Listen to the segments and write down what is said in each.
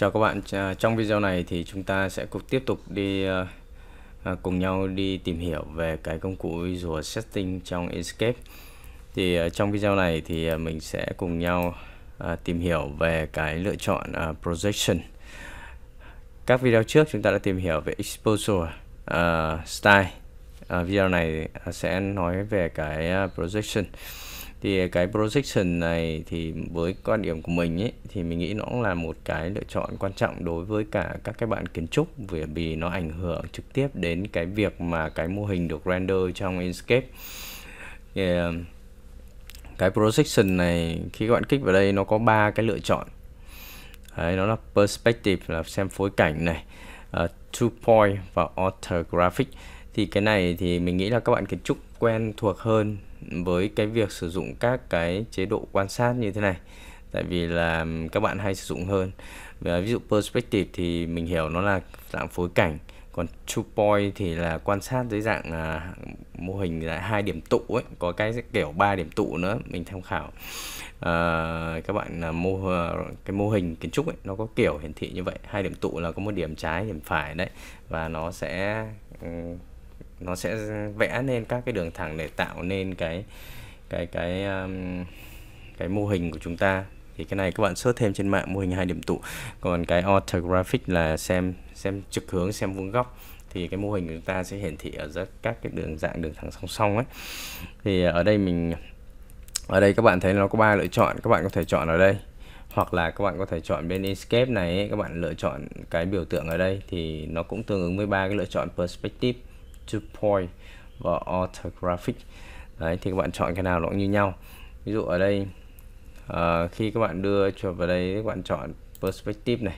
Chào các bạn, trong video này thì chúng ta sẽ cùng tiếp tục đi ờ, à, cùng nhau đi tìm hiểu về cái công cụ Visual Setting trong Inkscape. Thì ờ, trong video này thì ờ, mình sẽ cùng nhau tìm hiểu về cái lựa chọn Projection. Các video trước chúng ta đã tìm hiểu về Exposure, uh, Style. Uh, video này sẽ nói về cái Projection thì cái projection này thì với quan điểm của mình ấy, thì mình nghĩ nó cũng là một cái lựa chọn quan trọng đối với cả các cái bạn kiến trúc bởi vì nó ảnh hưởng trực tiếp đến cái việc mà cái mô hình được render trong Inkscape ờ, cái projection này khi các bạn kích vào đây nó có ba cái lựa chọn Đấy, nó là perspective là xem phối cảnh này uh, two point và orthographic thì cái này thì mình nghĩ là các bạn kiến trúc quen thuộc hơn với cái việc sử dụng các cái chế độ quan sát như thế này tại vì là các bạn hay sử dụng hơn và ví dụ perspective thì mình hiểu nó là dạng phối cảnh còn two point thì là quan sát dưới dạng à, mô hình là hai điểm tụ ấy có cái kiểu ba điểm tụ nữa mình tham khảo à, các bạn là mô à, cái mô hình kiến trúc ấy nó có kiểu hiển thị như vậy hai điểm tụ là có một điểm trái điểm phải đấy và nó sẽ um, nó sẽ vẽ nên các cái đường thẳng để tạo nên cái cái cái um, cái mô hình của chúng ta thì cái này các bạn search thêm trên mạng mô hình hai điểm tụ còn cái orthographic là xem xem trực hướng xem vuông góc thì cái mô hình của chúng ta sẽ hiển thị ở rất các cái đường dạng đường thẳng song song ấy thì ở đây mình ở đây các bạn thấy nó có ba lựa chọn các bạn có thể chọn ở đây hoặc là các bạn có thể chọn bên Escape này ấy, các bạn lựa chọn cái biểu tượng ở đây thì nó cũng tương ứng với ba cái lựa chọn perspective to point và orthographic đấy thì các bạn chọn cái nào nó cũng như nhau ví dụ ở đây uh, khi các bạn đưa cho vào đây các bạn chọn perspective này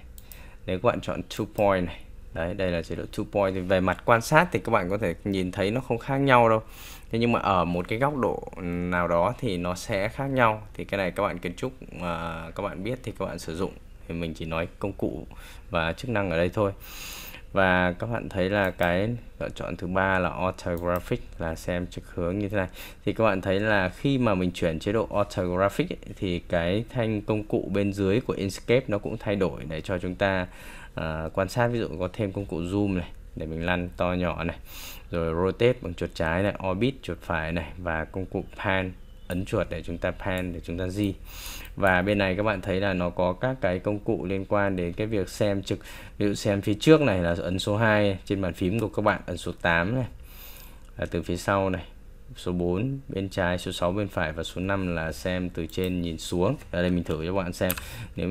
nếu các bạn chọn two point này đấy đây là chế độ two point thì về mặt quan sát thì các bạn có thể nhìn thấy nó không khác nhau đâu thế nhưng mà ở một cái góc độ nào đó thì nó sẽ khác nhau thì cái này các bạn kiến trúc mà ờ, các bạn biết thì các bạn sử dụng thì mình chỉ nói công cụ và chức năng ở đây thôi và các bạn thấy là cái lựa chọn thứ ba là orthographic là xem trực hướng như thế này thì các bạn thấy là khi mà mình chuyển chế độ orthographic ấy, thì cái thanh công cụ bên dưới của Inkscape nó cũng thay đổi để cho chúng ta uh, quan sát ví dụ có thêm công cụ zoom này để mình lăn to nhỏ này rồi rotate bằng chuột trái này orbit chuột phải này và công cụ pan ấn chuột để chúng ta pan để chúng ta di và bên này các bạn thấy là nó có các cái công cụ liên quan đến cái việc xem trực ví dụ xem phía trước này là ấn số 2 trên bàn phím của các bạn ấn số 8 này là từ phía sau này số 4 bên trái số 6 bên phải và số 5 là xem từ trên nhìn xuống ở đây mình thử cho các bạn xem nếu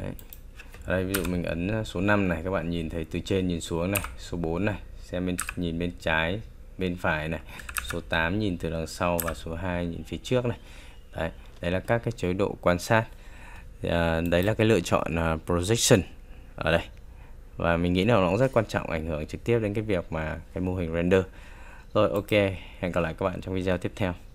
Đấy. Ở đây ví dụ mình ấn số 5 này các bạn nhìn thấy từ trên nhìn xuống này số 4 này xem bên nhìn bên trái bên phải này số 8 nhìn từ đằng sau và số 2 nhìn phía trước này đấy đấy là các cái chế độ quan sát à, đấy là cái lựa chọn uh, projection ở đây và mình nghĩ là nó cũng rất quan trọng ảnh hưởng trực tiếp đến cái việc mà cái mô hình render rồi ok hẹn gặp lại các bạn trong video tiếp theo